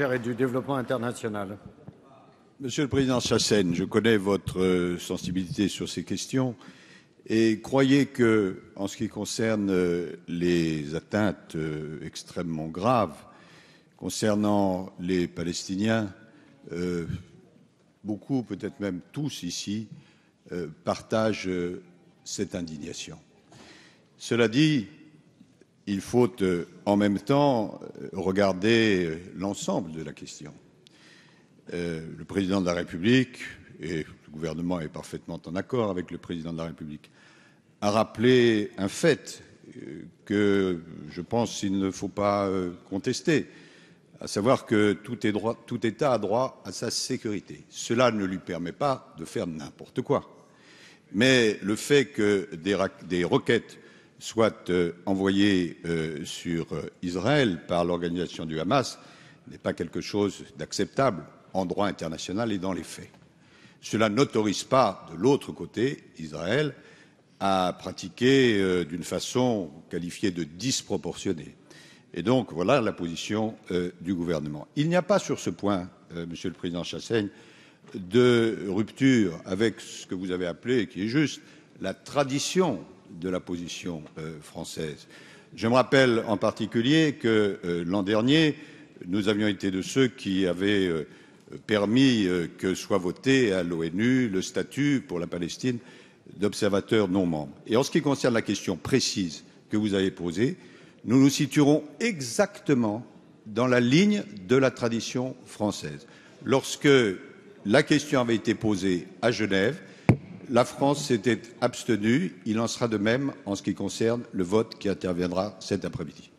et du développement international. Monsieur le Président Chassène, je connais votre euh, sensibilité sur ces questions et croyez que, en ce qui concerne euh, les atteintes euh, extrêmement graves concernant les Palestiniens, beaucoup, peut-être même tous ici, partagent cette indignation. Cela dit, il faut euh, en même temps euh, regarder euh, l'ensemble de la question. Le président de la République et le gouvernement est parfaitement en accord avec le président de la République a rappelé un fait que je pense qu'il ne faut pas contester, à savoir que tout, État a droit à sa sécurité. Cela ne lui permet pas de faire n'importe quoi. Mais le fait que des, des soit euh, envoyé euh, sur euh, Israël par l'organisation du Hamas n'est pas quelque chose d'acceptable en droit international et dans les faits. Cela n'autorise pas, de l'autre côté, Israël à pratiquer d'une façon qualifiée de disproportionnée. Et donc, voilà la position du gouvernement. Il n'y a pas sur ce point, Monsieur le Président Chassaigne, de rupture avec ce que vous avez appelé, qui est juste, la tradition de la position euh, française. Je me rappelle en particulier que euh, l'an dernier, nous avions été de ceux qui avaient euh, permis que soit voté à l'ONU le statut pour la Palestine d'observateur non membre. Et en ce qui concerne la question précise que vous avez posée, nous nous situerons exactement dans la ligne de la tradition française. Lorsque la question avait été posée à Genève, la France s'était abstenue. Il en sera de même en ce qui concerne le vote qui interviendra cet après-midi.